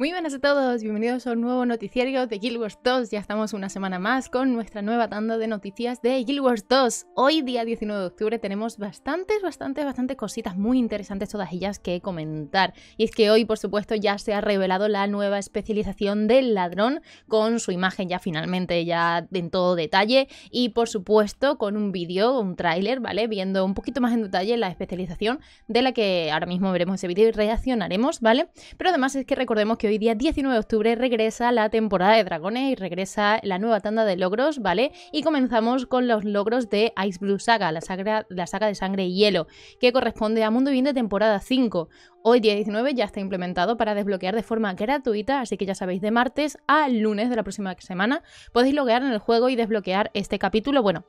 Muy buenas a todos, bienvenidos a un nuevo noticiario de Guild Wars 2. Ya estamos una semana más con nuestra nueva tanda de noticias de Guild Wars 2. Hoy, día 19 de octubre, tenemos bastantes, bastantes, bastantes cositas muy interesantes, todas ellas que comentar. Y es que hoy, por supuesto, ya se ha revelado la nueva especialización del ladrón con su imagen ya finalmente, ya en todo detalle. Y por supuesto, con un vídeo, un tráiler, ¿vale? Viendo un poquito más en detalle la especialización de la que ahora mismo veremos ese vídeo y reaccionaremos, ¿vale? Pero además es que recordemos que hoy día 19 de octubre regresa la temporada de dragones y regresa la nueva tanda de logros, ¿vale? Y comenzamos con los logros de Ice Blue Saga, la, saga, de sangre y hielo, que corresponde a Mundo Bien de temporada 5. Hoy día 19 ya está implementado para desbloquear de forma gratuita, así que ya sabéis, de martes a lunes de la próxima semana podéis loguear en el juego y desbloquear este capítulo. Bueno,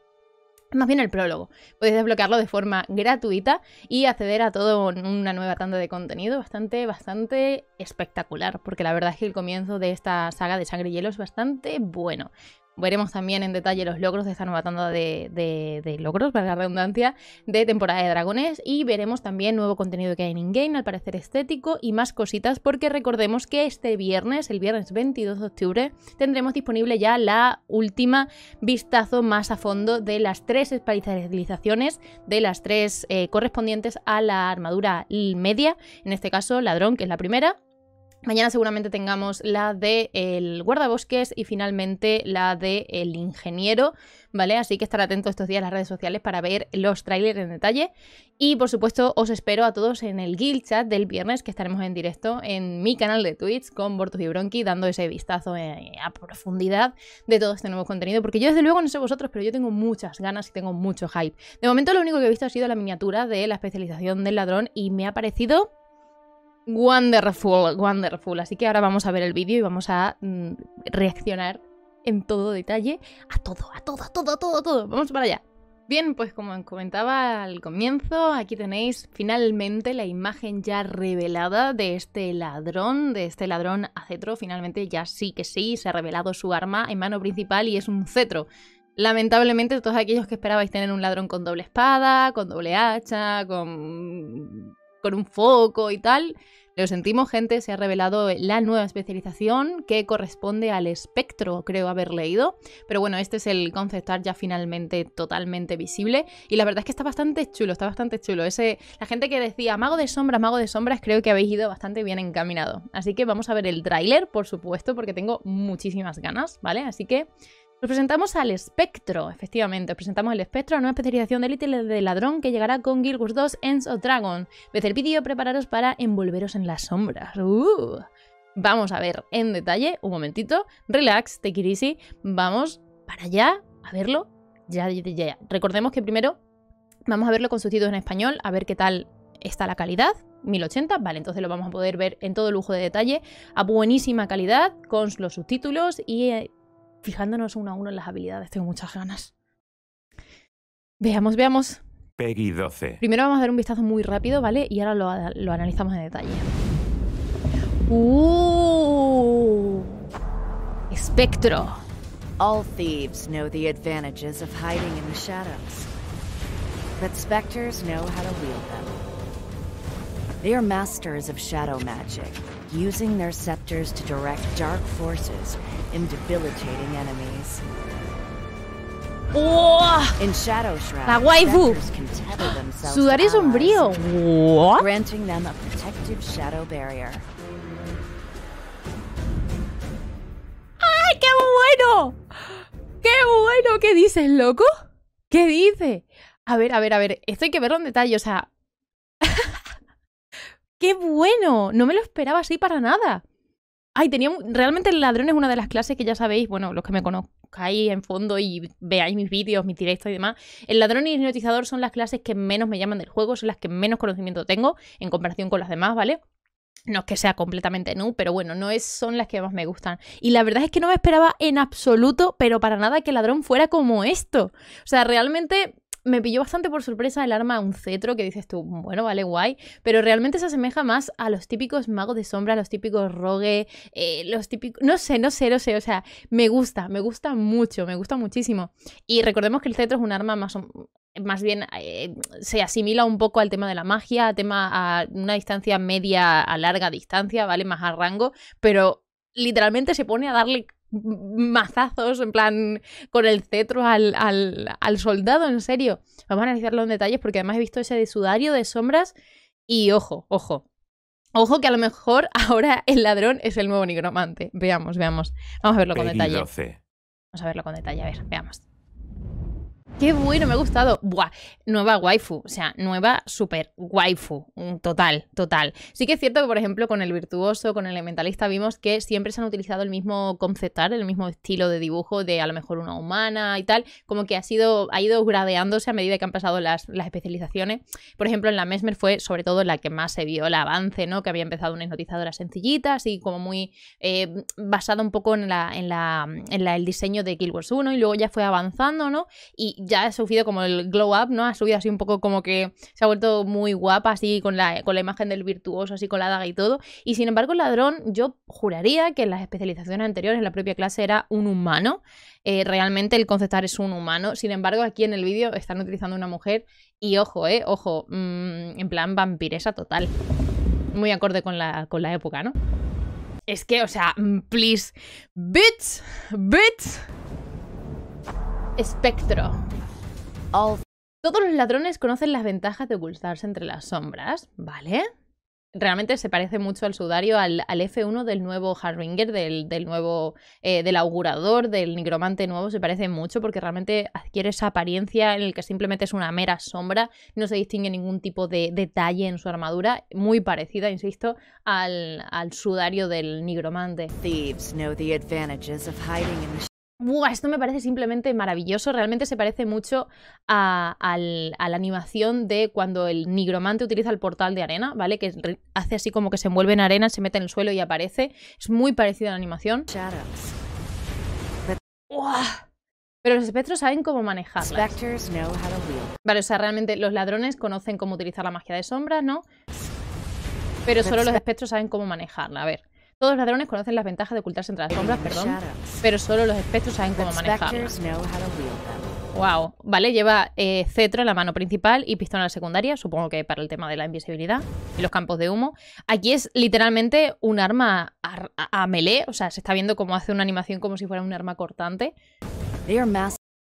más bien el prólogo. Podéis desbloquearlo de forma gratuita y acceder a todo una nueva tanda de contenido bastante, bastante espectacular, porque la verdad es que el comienzo de esta saga de Sangre y Hielo es bastante bueno. Veremos también en detalle los logros de esta nueva tanda de, logros, para la redundancia, de temporada de dragones. Y veremos también nuevo contenido que hay en InGame, al parecer estético, y más cositas, porque recordemos que este viernes, el viernes 22 de octubre, tendremos disponible ya la última vistazo más a fondo de las tres especializaciones, de las tres eh, correspondientes a la armadura media, en este caso ladrón, que es la primera, Mañana seguramente tengamos la de el guardabosques y finalmente la de el ingeniero, ¿vale? Así que estar atento estos días a las redes sociales para ver los trailers en detalle. Y por supuesto, os espero a todos en el guild chat del viernes, que estaremos en directo en mi canal de Twitch con Bortus y Bronqui, dando ese vistazo eh, a profundidad de todo este nuevo contenido. Porque yo, desde luego, no sé vosotros, pero yo tengo muchas ganas y tengo mucho hype. De momento, lo único que he visto ha sido la miniatura de la especialización del ladrón y me ha parecido Wonderful, wonderful. Así que ahora vamos a ver el vídeo y vamos a mm, reaccionar en todo detalle a todo, a todo, a todo, a todo, a todo. Vamos para allá. Bien, pues como comentaba al comienzo, aquí tenéis finalmente la imagen ya revelada de este ladrón, de este ladrón a cetro. Finalmente ya sí que sí, se ha revelado su arma en mano principal y es un cetro. Lamentablemente todos aquellos que esperabais tener un ladrón con doble espada, con doble hacha, con con un foco y tal. Lo sentimos, gente, se ha revelado la nueva especialización que corresponde al espectro, creo haber leído. Pero bueno, este es el concept art ya finalmente totalmente visible. Y la verdad es que está bastante chulo, está bastante chulo. Ese, la gente que decía mago de sombras, mago de sombras, creo que habéis ido bastante bien encaminado. Así que vamos a ver el tráiler, por supuesto, porque tengo muchísimas ganas, ¿vale? Así que nos presentamos al espectro, efectivamente. os Presentamos el espectro, una nueva especialización de élite de ladrón que llegará con Guild Wars 2 Ends of Dragon. Desde el vídeo, prepararos para envolveros en las sombras. ¡Uh! Vamos a ver en detalle, un momentito. Relax, take it easy. Vamos para allá a verlo. Ya, ya, ya. Recordemos que primero vamos a verlo con subtítulos en español, a ver qué tal está la calidad. 1080, vale, entonces lo vamos a poder ver en todo lujo de detalle, a buenísima calidad, con los subtítulos y eh, fijándonos uno a uno en las habilidades. Tengo muchas ganas. Veamos, veamos. Peggy 12. Primero vamos a dar un vistazo muy rápido, ¿vale? Y ahora lo, analizamos en detalle. ¡Uh! Espectro. All thieves know the advantages of hiding in the shadows. But specters know how to wield them. They are masters of shadow magic, using their scepters to direct dark forces in debilitating enemies. Oh. In Shadow Shroud, La waifu. Sudar es sombrío. What? Granting them a protective shadow barrier. ¡Ay, qué bueno! ¡Qué bueno! ¿Qué dices, loco? ¿Qué dice? A ver, a ver, a ver. Esto hay que verlo en detalle. O sea, ¡Qué bueno! No me lo esperaba así para nada. Ay, tenía. Realmente el ladrón es una de las clases que ya sabéis, bueno, los que me conozcáis en fondo y veáis mis vídeos, mis directos y demás. El ladrón y el hipnotizador son las clases que menos me llaman del juego, son las que menos conocimiento tengo en comparación con las demás, ¿vale? No es que sea completamente nu, pero bueno, no es, son las que más me gustan. Y la verdad es que no me esperaba en absoluto, pero para nada, que el ladrón fuera como esto. O sea, realmente me pilló bastante por sorpresa el arma un cetro que dices tú, bueno, vale, guay, pero realmente se asemeja más a los típicos magos de sombra, a los típicos rogue, eh, los típicos, no sé, no sé, no sé, o sea, me gusta, me gusta mucho, me gusta muchísimo. Y recordemos que el cetro es un arma más, más bien eh, se asimila un poco al tema de la magia, a tema a una distancia media a larga distancia, ¿vale? Más a rango, pero literalmente se pone a darle mazazos, en plan, con el cetro al, soldado, en serio. Vamos a analizarlo en detalles porque además he visto ese de sudario de sombras y ojo, ojo. Ojo que a lo mejor ahora el ladrón es el nuevo nigromante. Veamos, veamos. Vamos a verlo con detalle. Vamos a verlo con detalle, a ver, veamos. Qué bueno, me ha gustado. Buah, nueva waifu, o sea, nueva super waifu. Mm, total, total. Sí que es cierto que, por ejemplo, con el virtuoso, con el elementalista, vimos que siempre se han utilizado el mismo conceptar, el mismo estilo de dibujo de a lo mejor una humana y tal. Como que ha sido, ha ido gradeándose a medida que han pasado las, especializaciones. Por ejemplo, en la Mesmer fue sobre todo la que más se vio el avance, ¿no? Que había empezado una hipnotizadora sencillita, así como muy eh, basada un poco en la, el diseño de Guild Wars 1 y luego ya fue avanzando, ¿no? Y ya ha sufrido como el glow up, ¿no? Ha subido así un poco como que se ha vuelto muy guapa, así con la, con la imagen del virtuoso, así con la daga y todo. Y sin embargo, el ladrón, yo juraría que en las especializaciones anteriores, en la propia clase, era un humano. Eh, realmente el conceptar es un humano. Sin embargo, aquí en el vídeo están utilizando una mujer y ojo, ¿eh? Ojo, mm, en plan vampiresa total. Muy acorde con la, con la época, ¿no? Es que, o sea, mm, please, bitch, bitch. Espectro. Todos los ladrones conocen las ventajas de ocultarse entre las sombras, ¿vale? Realmente se parece mucho al sudario, al, F1 del nuevo Harbinger, del, nuevo, eh, del augurador, del nigromante nuevo, se parece mucho porque realmente adquiere esa apariencia en el que simplemente es una mera sombra, no se distingue ningún tipo de detalle en su armadura, muy parecida, insisto, al, sudario del nigromante esto me parece simplemente maravilloso. Realmente se parece mucho a, la animación de cuando el nigromante utiliza el portal de arena, ¿vale? Que hace así como que se envuelve en arena, se mete en el suelo y aparece. Es muy parecido a la animación. Pero los espectros saben cómo manejarla. Vale, o sea, realmente los ladrones conocen cómo utilizar la magia de sombra, ¿no? Pero solo los espectros saben cómo manejarla. A ver. Todos los ladrones conocen las ventajas de ocultarse entre las sombras, perdón, pero solo los espectros saben cómo manejarlas. Wow, vale, lleva eh, cetro en la mano principal y pistola secundaria, supongo que para el tema de la invisibilidad y los campos de humo. Aquí es literalmente un arma a, a melee, o sea, se está viendo cómo hace una animación como si fuera un arma cortante.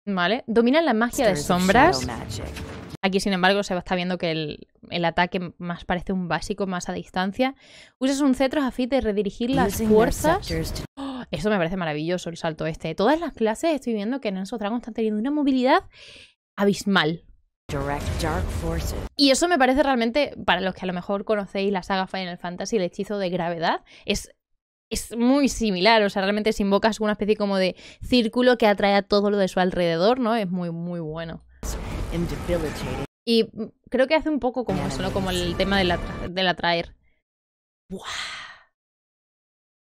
Vale, dominan la magia de sombras. Aquí, sin embargo, se está viendo que el, ataque más parece un básico, más a distancia. Usas un cetro a fin de redirigir las fuerzas. ¡Oh! eso me parece maravilloso, el salto este. Todas las clases estoy viendo que en esos dragons están teniendo una movilidad abismal. Y eso me parece realmente, para los que a lo mejor conocéis la saga Final Fantasy, el hechizo de gravedad, es es muy similar, o sea, realmente se invoca una especie como de círculo que atrae a todo lo de su alrededor, ¿no? Es muy, muy bueno. Y creo que hace un poco como eso, ¿no? Como el tema del, atraer.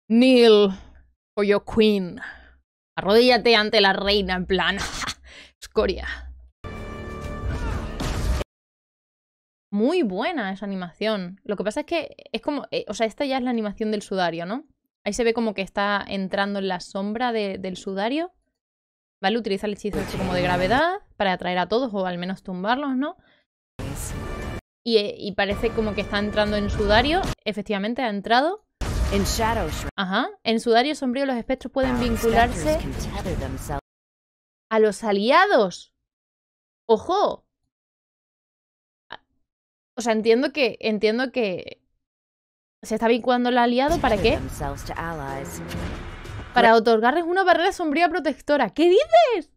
Neil o for your queen. Arrodíllate ante la reina en plan. Escoria. Muy buena esa animación. Lo que pasa es que es como. Eh, o sea, esta ya es la animación del sudario, ¿no? Ahí se ve como que está entrando en la sombra del sudario. ¿Vale? Utiliza el hechizo este como de gravedad para atraer a todos o al menos tumbarlos, ¿no? Y, eh, parece como que está entrando en sudario. Efectivamente, ha entrado. Ajá. En sudario sombrío los espectros pueden vincularse a los aliados. ¡Ojo! O sea, entiendo que. Entiendo que. Se está vinculando el aliado para qué? para otorgarles una barrera sombría protectora. ¿Qué dices?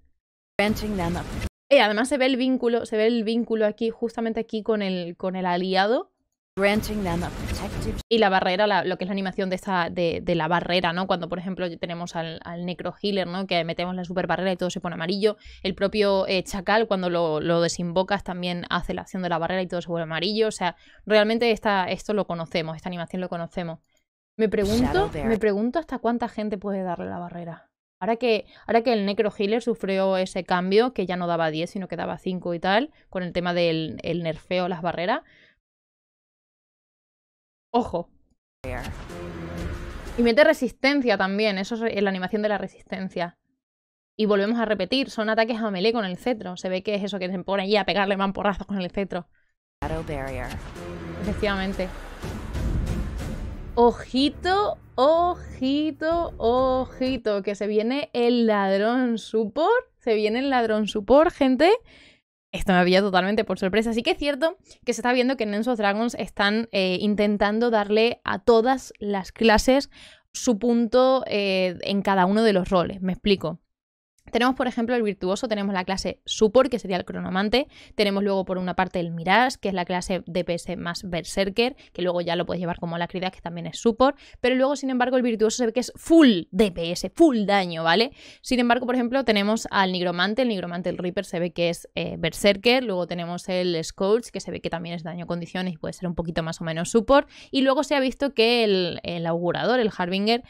Y eh, además se ve el vínculo, se ve el vínculo aquí, justamente aquí con el, con el aliado. Y la barrera, lo que es la animación de, esta, de, la barrera, ¿no? Cuando, por ejemplo, tenemos al, al Necro Healer, ¿no? Que metemos la super barrera y todo se pone amarillo. El propio eh, Chacal, cuando lo, lo, desinvocas, también hace la acción de la barrera y todo se vuelve amarillo. O sea, realmente esta, esto lo conocemos, esta animación lo conocemos. Me pregunto, me pregunto hasta cuánta gente puede darle la barrera. Ahora que, ahora que el Necro Healer sufrió ese cambio, que ya no daba 10, sino que daba 5 y tal, con el tema del nerfeo, las barreras. Ojo. Y mete resistencia también, eso es la animación de la resistencia. Y volvemos a repetir, son ataques a melee con el cetro. Se ve que es eso que se pone allí a pegarle mamporrazos con el cetro. Efectivamente. Ojito, ojito, ojito, que se viene el ladrón supor. Se viene el ladrón supor, gente. Esto me había totalmente por sorpresa. Así que es cierto que se está viendo que en esos Dragons están eh, intentando darle a todas las clases su punto eh, en cada uno de los roles. Me explico. Tenemos, por ejemplo, el virtuoso, tenemos la clase support, que sería el cronomante, tenemos luego por una parte el mirage, que es la clase DPS más berserker, que luego ya lo puedes llevar como la que también es support, pero luego, sin embargo, el virtuoso se ve que es full DPS, full daño, ¿vale? Sin embargo, por ejemplo, tenemos al nigromante, el nigromante, el reaper, se ve que es eh, berserker, luego tenemos el scourge, que se ve que también es daño condiciones y puede ser un poquito más o menos support, y luego se ha visto que el, el augurador, el harbinger,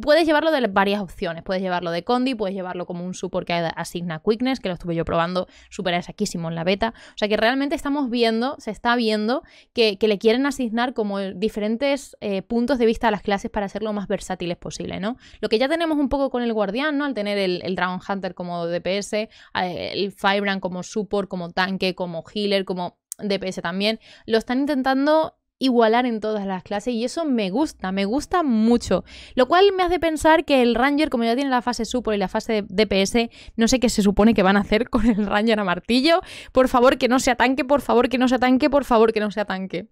Puedes llevarlo de varias opciones. Puedes llevarlo de Condi, puedes llevarlo como un support que asigna Quickness, que lo estuve yo probando súper exactísimo en la beta. O sea que realmente estamos viendo, se está viendo que, le quieren asignar como diferentes eh, puntos de vista a las clases para ser lo más versátiles posible, ¿no? Lo que ya tenemos un poco con el Guardián, ¿no? Al tener el, el Dragon Hunter como DPS, el Firebrand como support, como tanque, como healer, como DPS también, lo están intentando igualar en todas las clases y eso me gusta, me gusta mucho. Lo cual me hace pensar que el Ranger, como ya tiene la fase super y la fase DPS, no sé qué se supone que van a hacer con el Ranger a martillo. Por favor, que no sea tanque, por favor, que no sea tanque, por favor, que no sea tanque.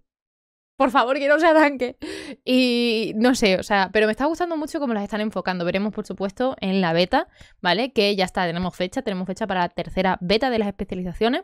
Por favor, que no sea tanque. Y no sé, o sea, pero me está gustando mucho cómo las están enfocando. Veremos, por supuesto, en la beta, ¿vale? Que ya está, tenemos fecha, tenemos fecha para la tercera beta de las especializaciones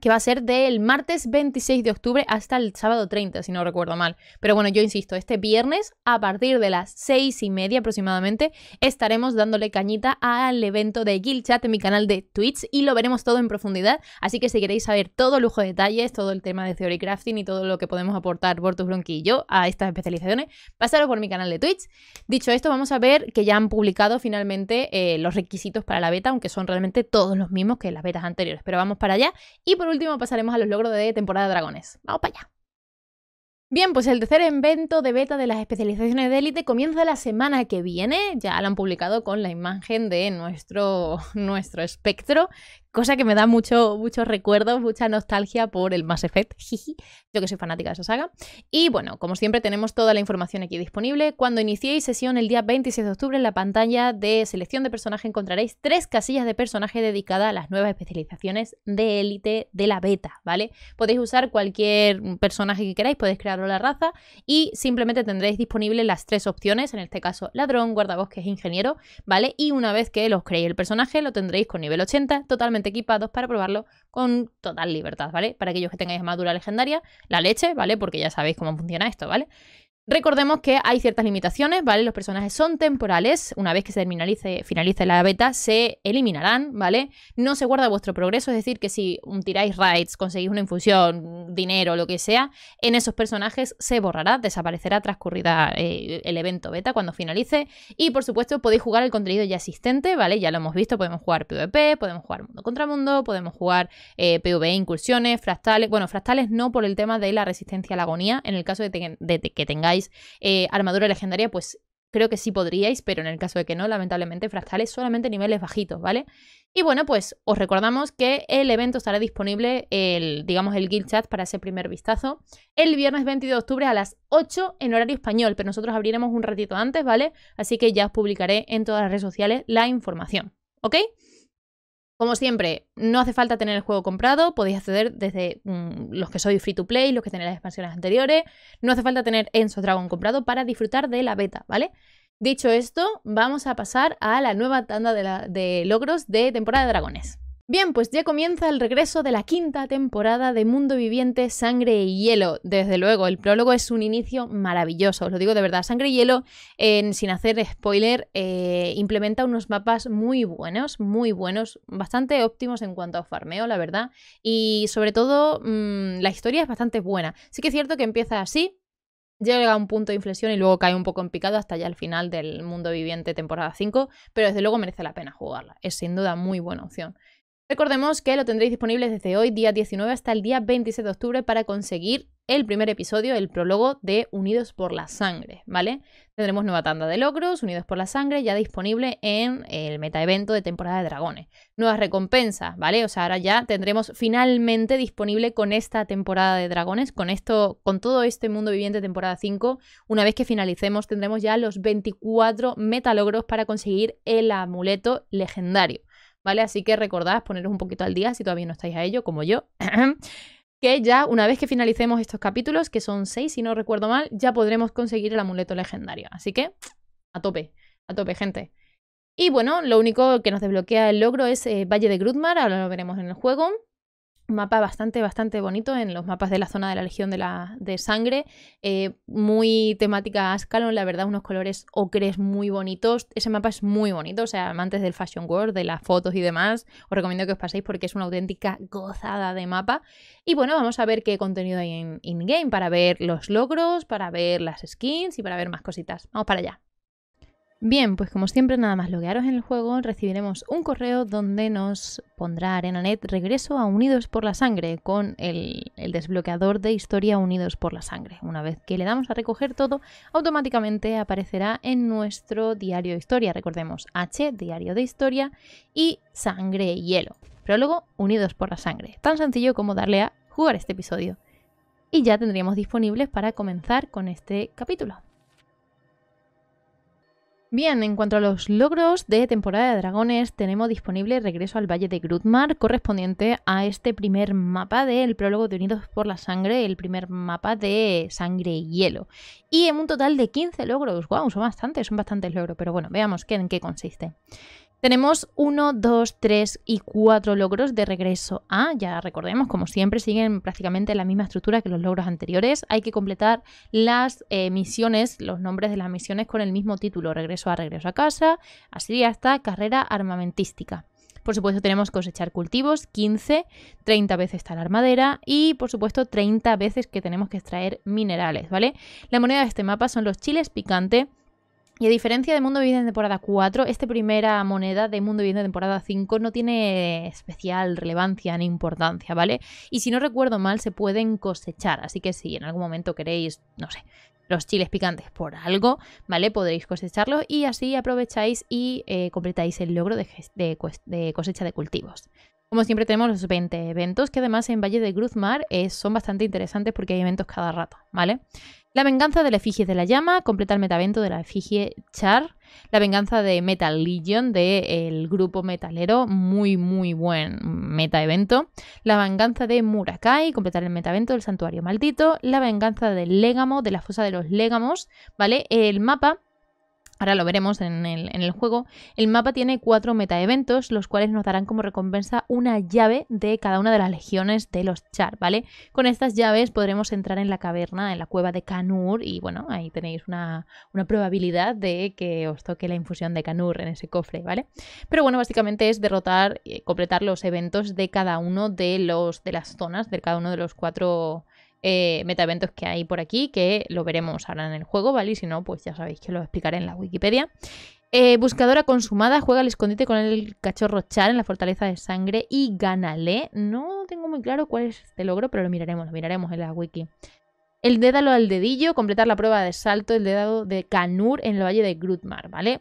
que va a ser del martes 26 de octubre hasta el sábado 30, si no recuerdo mal. Pero bueno, yo insisto, este viernes, a partir de las 6 y media aproximadamente, estaremos dándole cañita al evento de Guild Chat en mi canal de Twitch y lo veremos todo en profundidad. Así que si queréis saber todo lujo de detalles, todo el tema de Theory Crafting y todo lo que podemos aportar Bortus Blonkey y yo a estas especializaciones, pasaros por mi canal de Twitch. Dicho esto, vamos a ver que ya han publicado finalmente eh, los requisitos para la beta, aunque son realmente todos los mismos que las betas anteriores. Pero vamos para allá. Y por último pasaremos a los logros de temporada de dragones. Vamos para allá. Bien, pues el tercer evento de beta de las especializaciones de élite comienza la semana que viene. Ya lo han publicado con la imagen de nuestro, nuestro espectro, cosa que me da mucho, muchos recuerdos, mucha nostalgia por el Mass Effect, yo que soy fanática de esa saga. Y bueno, como siempre tenemos toda la información aquí disponible. Cuando iniciéis sesión el día 26 de octubre en la pantalla de selección de personaje encontraréis tres casillas de personaje dedicadas a las nuevas especializaciones de élite de la beta, ¿vale? Podéis usar cualquier personaje que queráis, podéis crearlo la raza y simplemente tendréis disponibles las tres opciones, en este caso ladrón, guardabosques, e ingeniero, ¿vale? Y una vez que los creéis el personaje lo tendréis con nivel 80, totalmente equipados para probarlo con total libertad, ¿vale? Para aquellos que tengáis madura legendaria, la leche, ¿vale? Porque ya sabéis cómo funciona esto, ¿vale? Recordemos que hay ciertas limitaciones, ¿vale? Los personajes son temporales. Una vez que se finalice, finalice la beta, se eliminarán, ¿vale? No se guarda vuestro progreso, es decir, que si tiráis raids, conseguís una infusión, dinero, lo que sea, en esos personajes se borrará, desaparecerá transcurrida eh, el evento beta cuando finalice. Y por supuesto, podéis jugar el contenido ya existente, ¿vale? Ya lo hemos visto, podemos jugar PvP, podemos jugar mundo contra mundo, podemos jugar eh, PvE, incursiones, fractales. Bueno, fractales no por el tema de la resistencia a la agonía, en el caso de que tengáis eh, armadura legendaria, pues creo que sí podríais, pero en el caso de que no, lamentablemente fractales solamente niveles bajitos, ¿vale? Y bueno, pues os recordamos que el evento estará disponible, el, digamos, el guild chat para ese primer vistazo, el viernes 22 de octubre a las 8 en horario español, pero nosotros abriremos un ratito antes, ¿vale? Así que ya os publicaré en todas las redes sociales la información, ¿ok? Como siempre, no hace falta tener el juego comprado, podéis acceder desde mm, los que sois free to play, los que tenéis las expansiones anteriores, no hace falta tener Enzo Dragon comprado para disfrutar de la beta, ¿vale? Dicho esto, vamos a pasar a la nueva tanda de logros de temporada de dragones. Bien, pues ya comienza el regreso de la quinta temporada de Mundo Viviente Sangre y Hielo. Desde luego, el prólogo es un inicio maravilloso, os lo digo de verdad. Sangre y Hielo, sin hacer spoiler, eh, implementa unos mapas muy buenos, muy buenos, bastante óptimos en cuanto a farmeo, la verdad. Y sobre todo, mm, la historia es bastante buena. Sí que es cierto que empieza así, llega a un punto de inflexión y luego cae un poco en picado hasta ya el final del Mundo Viviente temporada 5, pero desde luego merece la pena jugarla. Es sin duda muy buena opción. Recordemos que lo tendréis disponible desde hoy, día 19, hasta el día 26 de octubre para conseguir el primer episodio, el prólogo de Unidos por la Sangre, ¿vale? Tendremos nueva tanda de logros, Unidos por la Sangre, ya disponible en el metaevento de temporada de dragones. Nuevas recompensas, ¿vale? O sea, ahora ya tendremos finalmente disponible con esta temporada de dragones, con esto, con todo este mundo viviente temporada 5, una vez que finalicemos tendremos ya los 24 metalogros para conseguir el amuleto legendario. ¿vale? Así que recordad poneros un poquito al día si todavía no estáis a ello, como yo. que ya una vez que finalicemos estos capítulos, que son seis si no recuerdo mal, ya podremos conseguir el amuleto legendario. Así que a tope, a tope gente. Y bueno, lo único que nos desbloquea el logro es eh, Valle de Grudmar, ahora lo veremos en el juego mapa bastante, bastante bonito en los mapas de la zona de la Legión de, la, de Sangre, eh, muy temática Ascalon, la verdad, unos colores ocres muy bonitos. Ese mapa es muy bonito, o sea, amantes del Fashion World, de las fotos y demás, os recomiendo que os paséis porque es una auténtica gozada de mapa. Y bueno, vamos a ver qué contenido hay en in-game para ver los logros, para ver las skins y para ver más cositas. Vamos para allá. Bien, pues como siempre, nada más loguearos en el juego, recibiremos un correo donde nos pondrá ArenaNet regreso a Unidos por la Sangre con el, desbloqueador de historia Unidos por la Sangre. Una vez que le damos a recoger todo, automáticamente aparecerá en nuestro diario de historia. Recordemos H, diario de historia, y Sangre y Hielo. Prólogo Unidos por la Sangre. Tan sencillo como darle a jugar este episodio. Y ya tendríamos disponibles para comenzar con este capítulo. Bien, en cuanto a los logros de temporada de dragones, tenemos disponible Regreso al Valle de Grudmar, correspondiente a este primer mapa del prólogo de Unidos por la Sangre, el primer mapa de Sangre y Hielo. Y en un total de 15 logros, wow, son bastantes, son bastantes logros, pero bueno, veamos en qué consiste. Tenemos 1, 2, 3 y 4 logros de regreso a, ah, ya recordemos, como siempre, siguen prácticamente la misma estructura que los logros anteriores. Hay que completar las eh, misiones, los nombres de las misiones con el mismo título, regreso a regreso a casa, así ya está. carrera armamentística. Por supuesto, tenemos cosechar cultivos, 15, 30 veces talar armadera y, por supuesto, 30 veces que tenemos que extraer minerales, ¿vale? La moneda de este mapa son los chiles picante, y a diferencia de Mundo Viviente de temporada 4, esta primera moneda de Mundo Viviente de temporada 5 no tiene especial relevancia ni importancia, ¿vale? Y si no recuerdo mal, se pueden cosechar, así que si en algún momento queréis, no sé, los chiles picantes por algo, ¿vale? Podréis cosecharlos y así aprovecháis y eh, completáis el logro de, cosecha de cultivos. Como siempre tenemos los 20 eventos, que además en Valle de Gruzmar eh, son bastante interesantes porque hay eventos cada rato, ¿vale? La venganza de la efigie de la llama completa el metavento de la efigie Char. La venganza de Metal Legion, del grupo metalero, muy muy buen meta evento. La venganza de Murakai, completar el metavento del santuario maldito. La venganza del Légamo, de la fosa de los Légamos, ¿vale? El mapa Ahora lo veremos en el, juego. El mapa tiene cuatro metaeventos, los cuales nos darán como recompensa una llave de cada una de las legiones de los Char, ¿vale? Con estas llaves podremos entrar en la caverna, en la cueva de Kanur, y bueno, ahí tenéis una, probabilidad de que os toque la infusión de Kanur en ese cofre, ¿vale? Pero bueno, básicamente es derrotar, eh, completar los eventos de cada uno de los de las zonas, de cada uno de los cuatro eh, metaeventos que hay por aquí, que lo veremos ahora en el juego, ¿vale? Y si no, pues ya sabéis que lo explicaré en la Wikipedia. Eh, buscadora consumada, juega al escondite con el cachorro Char en la fortaleza de sangre y gánale. No tengo muy claro cuál es este logro, pero lo miraremos, lo miraremos en la wiki. El dédalo al dedillo, completar la prueba de salto, el dedado de Canur en el valle de grutmar ¿vale?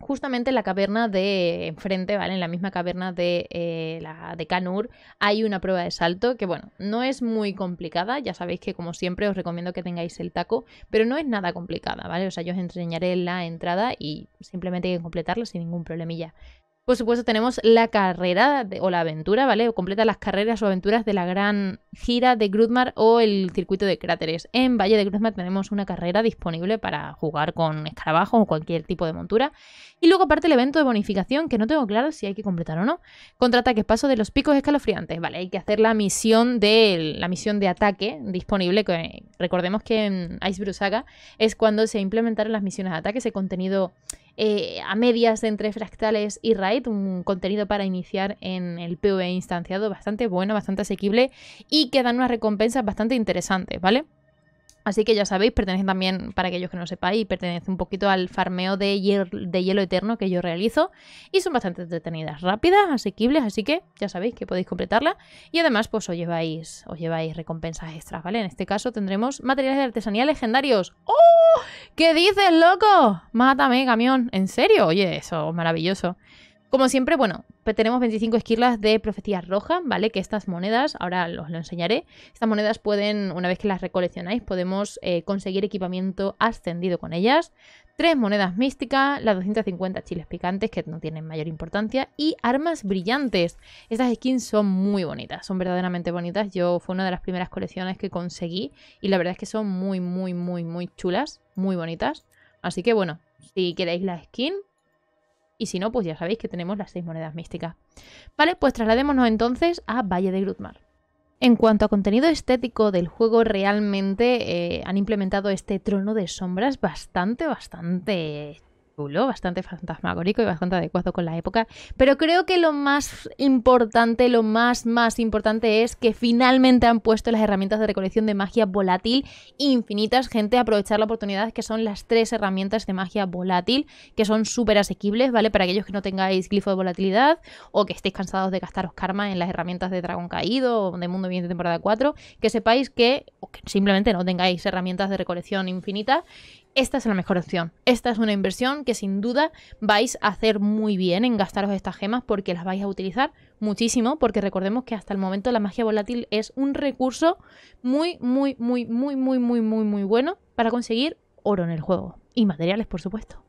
justamente en la caverna de enfrente, ¿vale? En la misma caverna de, eh, la de Canur hay una prueba de salto que, bueno, no es muy complicada. Ya sabéis que, como siempre, os recomiendo que tengáis el taco, pero no es nada complicada, ¿vale? O sea, yo os enseñaré la entrada y simplemente hay que completarla sin ningún problemilla. Por supuesto, tenemos la carrera o la aventura, ¿vale? O completa las carreras o aventuras de la gran gira de Grudmar o el circuito de cráteres. En Valle de Grudmar tenemos una carrera disponible para jugar con escarabajo o cualquier tipo de montura. Y luego, aparte, el evento de bonificación, que no tengo claro si hay que completar o no. Contraataques, paso de los picos escalofriantes. Vale, hay que hacer la misión de, la misión de ataque disponible. Que recordemos que en Ice Saga es cuando se implementaron las misiones de ataque, ese contenido eh, a medias entre fractales y RAID, un contenido para iniciar en el PvE instanciado bastante bueno, bastante asequible y que dan unas recompensas bastante interesantes, ¿vale? Así que ya sabéis, pertenecen también, para aquellos que no sepáis, pertenece un poquito al farmeo de, hielo eterno que yo realizo. Y son bastante entretenidas, rápidas, asequibles, así que ya sabéis que podéis completarla. Y además, pues os lleváis, os lleváis recompensas extras, ¿vale? En este caso tendremos materiales de artesanía legendarios. ¡Oh! ¿Qué dices, loco? Mátame, camión. ¿En serio? Oye, eso maravilloso. Como siempre, bueno, tenemos 25 esquirlas de profecía roja, ¿vale? Que estas monedas, ahora os lo enseñaré, estas monedas pueden, una vez que las recoleccionáis, podemos eh, conseguir equipamiento ascendido con ellas. Tres monedas místicas, las 250 chiles picantes, que no tienen mayor importancia, y armas brillantes. Estas skins son muy bonitas, son verdaderamente bonitas. Yo fue una de las primeras colecciones que conseguí y la verdad es que son muy, muy, muy, muy chulas, muy bonitas. Así que bueno, si queréis la skin, y si no, pues ya sabéis que tenemos las seis monedas místicas. Vale, pues trasladémonos entonces a Valle de Grutmar. En cuanto a contenido estético del juego, realmente eh, han implementado este trono de sombras bastante, bastante bastante fantasmagórico y bastante adecuado con la época. Pero creo que lo más importante, lo más, más importante es que finalmente han puesto las herramientas de recolección de magia volátil infinitas. Gente, aprovechar la oportunidad que son las tres herramientas de magia volátil, que son súper asequibles, ¿vale? Para aquellos que no tengáis glifo de volatilidad o que estéis cansados de gastaros karma en las herramientas de Dragón Caído o de Mundo Viviente temporada 4, que sepáis que, o que simplemente no tengáis herramientas de recolección infinita, esta es la mejor opción. Esta es una inversión que sin duda vais a hacer muy bien en gastaros estas gemas porque las vais a utilizar muchísimo, porque recordemos que hasta el momento la magia volátil es un recurso muy, muy, muy, muy, muy, muy, muy, muy bueno para conseguir oro en el juego. Y materiales, por supuesto.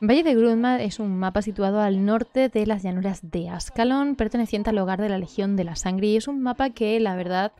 Valle de gruma es un mapa situado al norte de las llanuras de Ascalon, perteneciente al hogar de la Legión de la Sangre, y es un mapa que, la verdad,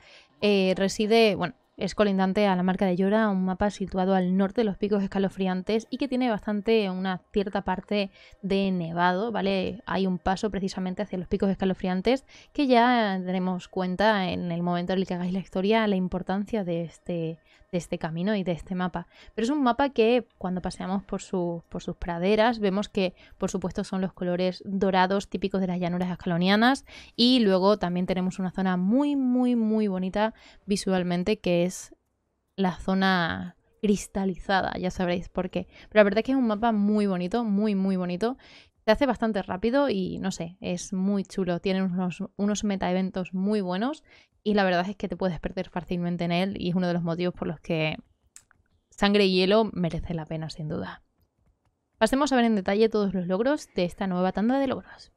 eh, reside, bueno, es colindante a la marca de Llora, un mapa situado al norte de los picos escalofriantes y que tiene bastante una cierta parte de nevado, ¿vale? Hay un paso precisamente hacia los picos escalofriantes que ya daremos cuenta en el momento en el que hagáis la historia la importancia de este este camino y de este mapa. Pero es un mapa que cuando paseamos por, por sus praderas vemos que por supuesto son los colores dorados típicos de las llanuras escalonianas y luego también tenemos una zona muy muy muy bonita visualmente que es la zona cristalizada, ya sabréis por qué. Pero la verdad es que es un mapa muy bonito, muy muy bonito se hace bastante rápido y no sé, es muy chulo. Tiene unos, unos metaeventos muy buenos y la verdad es que te puedes perder fácilmente en él y es uno de los motivos por los que Sangre y Hielo merece la pena sin duda. Pasemos a ver en detalle todos los logros de esta nueva tanda de logros.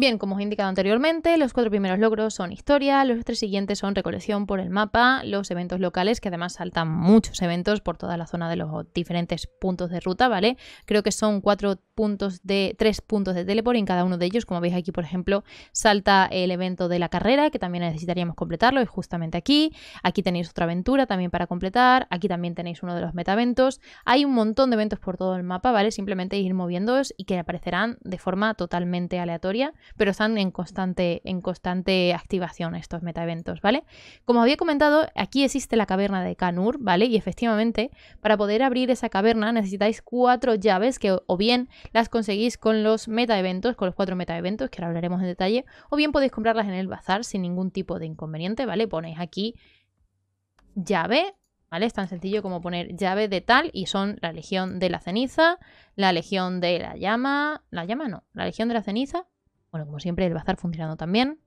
Bien, como os he indicado anteriormente, los cuatro primeros logros son historia, los tres siguientes son recolección por el mapa, los eventos locales, que además saltan muchos eventos por toda la zona de los diferentes puntos de ruta, ¿vale? Creo que son cuatro puntos de, tres puntos de teleport en cada uno de ellos. Como veis aquí, por ejemplo, salta el evento de la carrera, que también necesitaríamos completarlo, es justamente aquí. Aquí tenéis otra aventura también para completar. Aquí también tenéis uno de los metaventos. Hay un montón de eventos por todo el mapa, ¿vale? Simplemente ir moviéndoos y que aparecerán de forma totalmente aleatoria pero están en constante, en constante activación estos metaeventos, ¿vale? Como había comentado, aquí existe la caverna de Kanur, ¿vale? Y efectivamente, para poder abrir esa caverna necesitáis cuatro llaves que o bien las conseguís con los metaeventos, con los cuatro metaeventos, que ahora hablaremos en detalle, o bien podéis comprarlas en el bazar sin ningún tipo de inconveniente, ¿vale? Ponéis aquí llave ¿Vale? Es tan sencillo como poner llave de tal y son la legión de la ceniza, la legión de la llama, la llama no, la legión de la ceniza bueno, como siempre, el bazar funcionando también.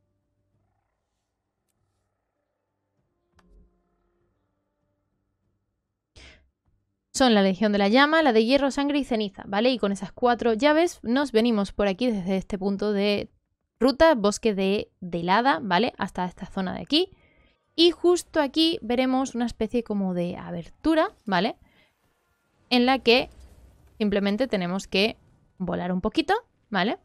Son la Legión de la Llama, la de Hierro, Sangre y Ceniza, ¿vale? Y con esas cuatro llaves nos venimos por aquí desde este punto de ruta, bosque de, de helada, ¿vale? Hasta esta zona de aquí. Y justo aquí veremos una especie como de abertura, ¿vale? En la que simplemente tenemos que volar un poquito, ¿vale?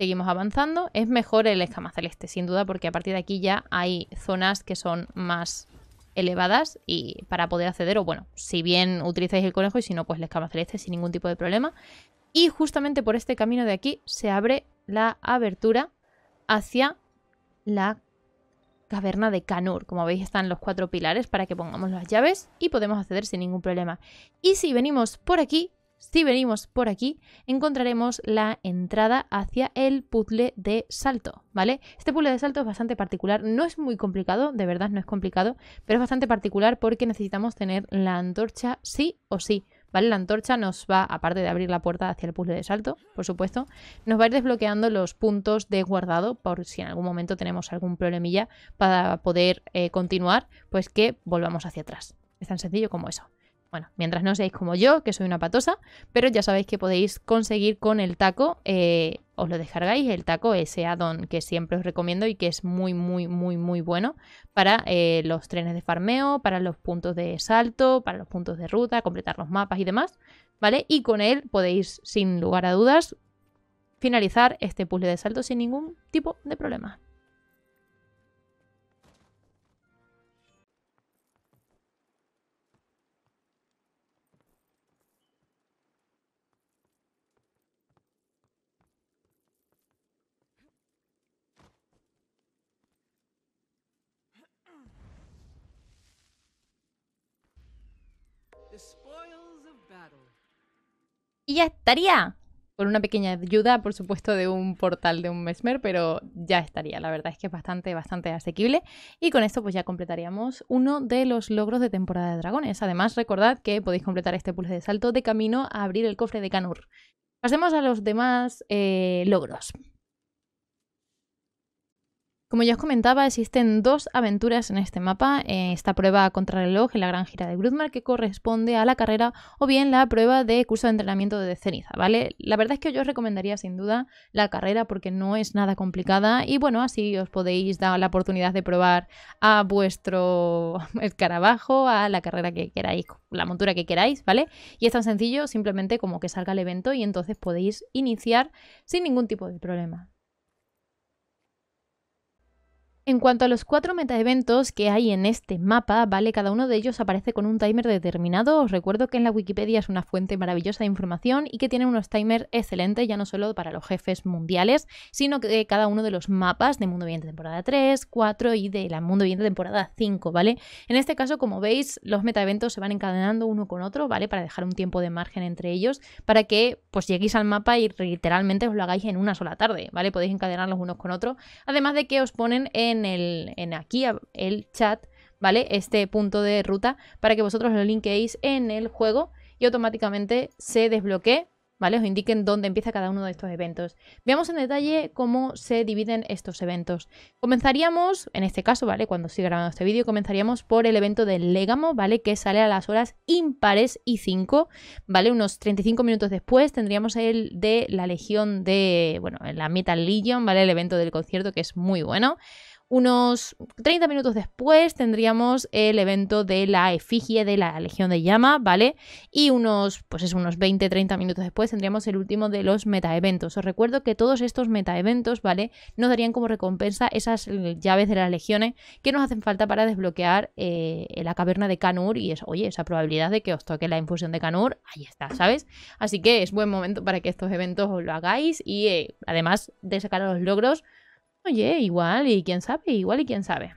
Seguimos avanzando. Es mejor el escama celeste, sin duda, porque a partir de aquí ya hay zonas que son más elevadas y para poder acceder, o bueno, si bien utilizáis el conejo y si no, pues el escama celeste sin ningún tipo de problema. Y justamente por este camino de aquí se abre la abertura hacia la caverna de Canur. Como veis están los cuatro pilares para que pongamos las llaves y podemos acceder sin ningún problema. Y si venimos por aquí, si venimos por aquí, encontraremos la entrada hacia el puzzle de salto, ¿vale? Este puzzle de salto es bastante particular, no es muy complicado, de verdad no es complicado, pero es bastante particular porque necesitamos tener la antorcha sí o sí. ¿Vale? La antorcha nos va, aparte de abrir la puerta hacia el puzzle de salto, por supuesto, nos va a ir desbloqueando los puntos de guardado por si en algún momento tenemos algún problemilla para poder eh, continuar, pues que volvamos hacia atrás. Es tan sencillo como eso. Bueno, mientras no seáis como yo, que soy una patosa, pero ya sabéis que podéis conseguir con el taco, eh, os lo descargáis, el taco, ese addon que siempre os recomiendo y que es muy, muy, muy, muy bueno para eh, los trenes de farmeo, para los puntos de salto, para los puntos de ruta, completar los mapas y demás, ¿vale? Y con él podéis, sin lugar a dudas, finalizar este puzzle de salto sin ningún tipo de problema. Y ya estaría. Con una pequeña ayuda, por supuesto, de un portal de un mesmer, pero ya estaría. La verdad es que es bastante, bastante asequible. Y con esto, pues ya completaríamos uno de los logros de temporada de dragones. Además, recordad que podéis completar este pulse de salto de camino a abrir el cofre de Canur. Pasemos a los demás eh, logros. Como ya os comentaba, existen dos aventuras en este mapa, eh, esta prueba contra reloj en la Gran Gira de Grudmar que corresponde a la carrera o bien la prueba de curso de entrenamiento de ceniza, ¿vale? La verdad es que yo os recomendaría sin duda la carrera porque no es nada complicada y bueno, así os podéis dar la oportunidad de probar a vuestro escarabajo, a la carrera que queráis, la montura que queráis, ¿vale? Y es tan sencillo, simplemente como que salga el evento y entonces podéis iniciar sin ningún tipo de problema. En cuanto a los cuatro metaeventos que hay en este mapa, ¿vale? Cada uno de ellos aparece con un timer determinado. Os recuerdo que en la Wikipedia es una fuente maravillosa de información y que tiene unos timers excelentes, ya no solo para los jefes mundiales, sino que cada uno de los mapas de Mundo Viviente temporada 3, 4 y de la Mundo Viviente temporada 5, ¿vale? En este caso, como veis, los metaeventos se van encadenando uno con otro, ¿vale? Para dejar un tiempo de margen entre ellos, para que pues lleguéis al mapa y literalmente os lo hagáis en una sola tarde, ¿vale? Podéis encadenarlos unos con otros, además de que os ponen en en, el, aquí el chat, ¿vale? Este punto de ruta para que vosotros lo linkeéis en el juego y automáticamente se desbloquee, ¿vale? Os indiquen dónde empieza cada uno de estos eventos. Veamos en detalle cómo se dividen estos eventos. Comenzaríamos, en este caso, ¿vale? Cuando siga grabando este vídeo, comenzaríamos por el evento del Legamo, ¿vale? Que sale a las horas impares y 5, ¿vale? Unos 35 minutos después tendríamos el de la Legión de, bueno, la Metal Legion, ¿vale? El evento del concierto que es muy bueno. Unos 30 minutos después tendríamos el evento de la efigie de la Legión de Llama, ¿vale? Y unos, pues es unos 20-30 minutos después tendríamos el último de los metaeventos. Os recuerdo que todos estos metaeventos, ¿vale? Nos darían como recompensa esas llaves de las legiones que nos hacen falta para desbloquear eh, la caverna de Canur y es, oye, esa probabilidad de que os toque la infusión de Canur, ahí está, ¿sabes? Así que es buen momento para que estos eventos os lo hagáis y eh, además de sacar los logros, Oye, igual, y quién sabe, igual, y quién sabe.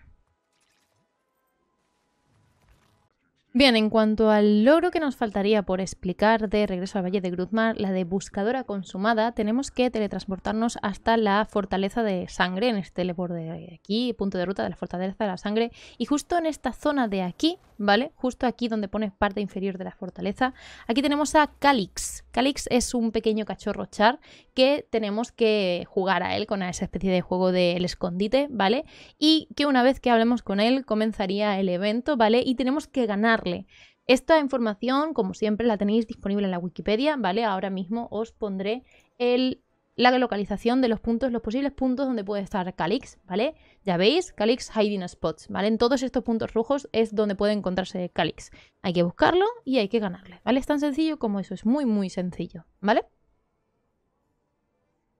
Bien, en cuanto al logro que nos faltaría por explicar de regreso al Valle de Grutmar, la de buscadora consumada, tenemos que teletransportarnos hasta la fortaleza de sangre, en este borde de aquí, punto de ruta de la fortaleza de la sangre, y justo en esta zona de aquí, ¿vale? Justo aquí donde pone parte inferior de la fortaleza, aquí tenemos a Calix, Calix es un pequeño cachorro char que tenemos que jugar a él con esa especie de juego del escondite, ¿vale? Y que una vez que hablemos con él comenzaría el evento, ¿vale? Y tenemos que ganarle. Esta información, como siempre, la tenéis disponible en la Wikipedia, ¿vale? Ahora mismo os pondré el la localización de los puntos, los posibles puntos donde puede estar Calix, ¿vale? Ya veis, Calix Hiding Spots, ¿vale? En todos estos puntos rojos es donde puede encontrarse Calix. Hay que buscarlo y hay que ganarle, ¿vale? Es tan sencillo como eso, es muy, muy sencillo, ¿vale?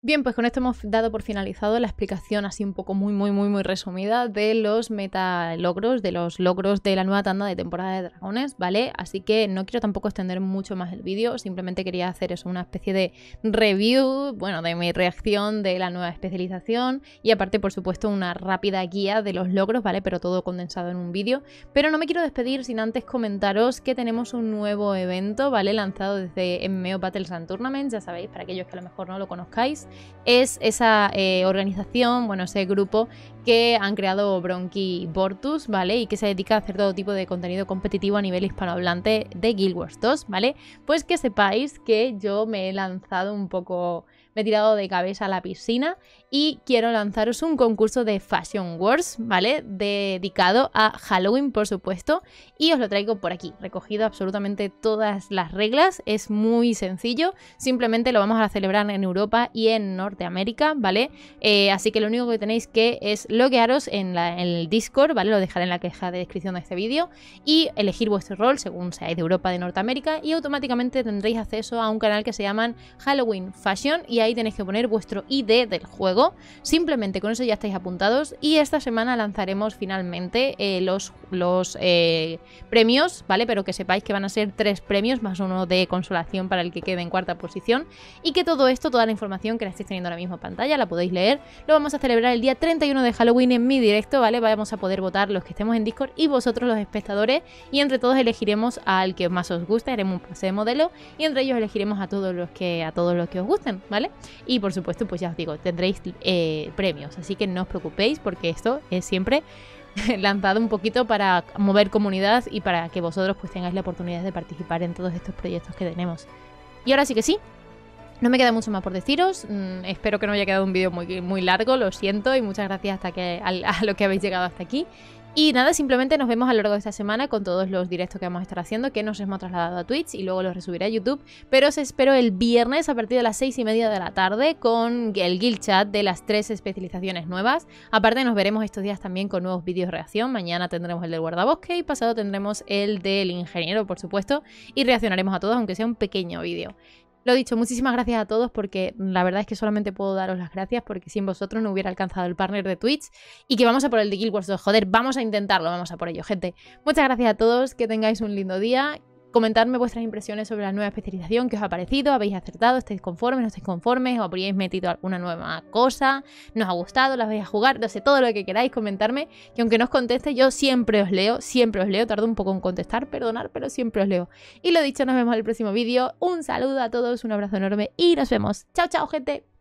Bien, pues con esto hemos dado por finalizado la explicación así un poco muy, muy, muy, muy resumida de los meta logros, de los logros de la nueva tanda de temporada de dragones, ¿vale? Así que no quiero tampoco extender mucho más el vídeo, simplemente quería hacer eso, una especie de review, bueno, de mi reacción de la nueva especialización y aparte, por supuesto, una rápida guía de los logros, ¿vale? Pero todo condensado en un vídeo. Pero no me quiero despedir sin antes comentaros que tenemos un nuevo evento, ¿vale? Lanzado desde MEO Battles and Tournaments, ya sabéis, para aquellos que a lo mejor no lo conozcáis es esa eh, organización, bueno, ese grupo que han creado Bronchi Bortus, ¿vale? Y que se dedica a hacer todo tipo de contenido competitivo a nivel hispanohablante de Guild Wars 2, ¿vale? Pues que sepáis que yo me he lanzado un poco, me he tirado de cabeza a la piscina y quiero lanzaros un concurso de Fashion Wars, ¿vale? Dedicado a Halloween, por supuesto, y os lo traigo por aquí, recogido absolutamente todas las reglas, es muy sencillo, simplemente lo vamos a celebrar en Europa y en Norteamérica, ¿vale? Eh, así que lo único que tenéis que es loguearos en, el Discord, ¿vale? Lo dejaré en la queja de descripción de este vídeo y elegir vuestro rol según seáis de Europa, o de Norteamérica y automáticamente tendréis acceso a un canal que se llama Halloween Fashion y ahí tenéis que poner vuestro ID del juego Simplemente con eso ya estáis apuntados. Y esta semana lanzaremos finalmente eh, los, los eh, premios, ¿vale? Pero que sepáis que van a ser tres premios más uno de consolación para el que quede en cuarta posición. Y que todo esto, toda la información que la estáis teniendo en la misma pantalla, la podéis leer. Lo vamos a celebrar el día 31 de Halloween en mi directo, ¿vale? Vamos a poder votar los que estemos en Discord y vosotros los espectadores. Y entre todos elegiremos al que más os guste, haremos un pase de modelo y entre ellos elegiremos a todos los que a todos los que os gusten, ¿vale? Y por supuesto, pues ya os digo, tendréis eh, premios. Así que no os preocupéis porque esto es siempre lanzado un poquito para mover comunidad y para que vosotros pues tengáis la oportunidad de participar en todos estos proyectos que tenemos. Y ahora sí que sí, no me queda mucho más por deciros. Mm, espero que no haya quedado un vídeo muy, muy largo, lo siento, y muchas gracias hasta que, a, a lo que habéis llegado hasta aquí. Y nada, simplemente nos vemos a lo largo de esta semana con todos los directos que vamos a estar haciendo, que nos hemos trasladado a Twitch y luego los resubiré a YouTube. Pero os espero el viernes a partir de las 6 y media de la tarde con el guild chat de las tres especializaciones nuevas. Aparte, nos veremos estos días también con nuevos vídeos de reacción. Mañana tendremos el del guardabosque y pasado tendremos el del ingeniero, por supuesto. Y reaccionaremos a todos, aunque sea un pequeño vídeo. Lo dicho, muchísimas gracias a todos porque la verdad es que solamente puedo daros las gracias porque sin vosotros no hubiera alcanzado el partner de Twitch y que vamos a por el de Guild Wars 2. Joder, vamos a intentarlo, vamos a por ello, gente. Muchas gracias a todos, que tengáis un lindo día Comentadme vuestras impresiones sobre la nueva especialización, qué os ha parecido, habéis acertado, estáis conformes, no estáis conformes, o habríais metido alguna nueva cosa, nos ha gustado, las vais a jugar, no sé, todo lo que queráis, comentarme, que aunque no os conteste, yo siempre os leo, siempre os leo, tardo un poco en contestar, perdonar, pero siempre os leo. Y lo dicho, nos vemos en el próximo vídeo, un saludo a todos, un abrazo enorme y nos vemos. Chao, chao, gente.